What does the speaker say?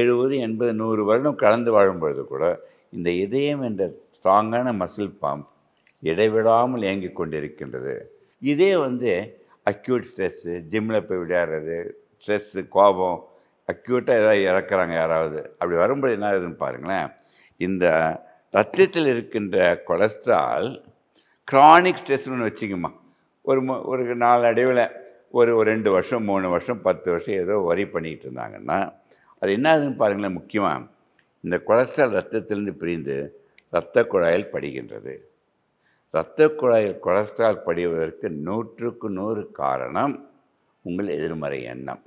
எழுபது எண்பது நூறு வருடம் கலந்து வாழும் பொழுது கூட இந்த இதயம் என்ற ஸ்ட்ராங்கான மசில் பம்ப் இடைவிடாமல் இயங்கி கொண்டிருக்கின்றது இதே வந்து அக்யூட் ஸ்ட்ரெஸ்ஸு ஜிம்மில் போய் விளையாடுறது ஸ்ட்ரெஸ்ஸு கோபம் அக்யூட்டாக ஏதாவது இறக்குறாங்க யாராவது அப்படி வரும்போது என்ன ஆகுதுன்னு பாருங்களேன் இந்த ரத்தத்தில் இருக்கின்ற கொலஸ்ட்ரால் க்ரானிக் ஸ்ட்ரெஸ்னு ஒன்று வச்சுக்குமா ஒரு ஒரு நாலு அடைவில் ஒரு ஒரு ரெண்டு வருஷம் மூணு வருஷம் பத்து வருஷம் ஏதோ ஒரி பண்ணிக்கிட்டு இருந்தாங்கன்னா அது என்ன ஆகுதுன்னு பாருங்களேன் முக்கியமாக இந்த கொலஸ்ட்ரால் ரத்தத்திலிருந்து பிரிந்து இரத்த குழாயில் படிகின்றது இரத்த குழாயில் கொலஸ்ட்ரால் படிவதற்கு நூற்றுக்கு நூறு காரணம் உங்கள் எதிர்மறை எண்ணம்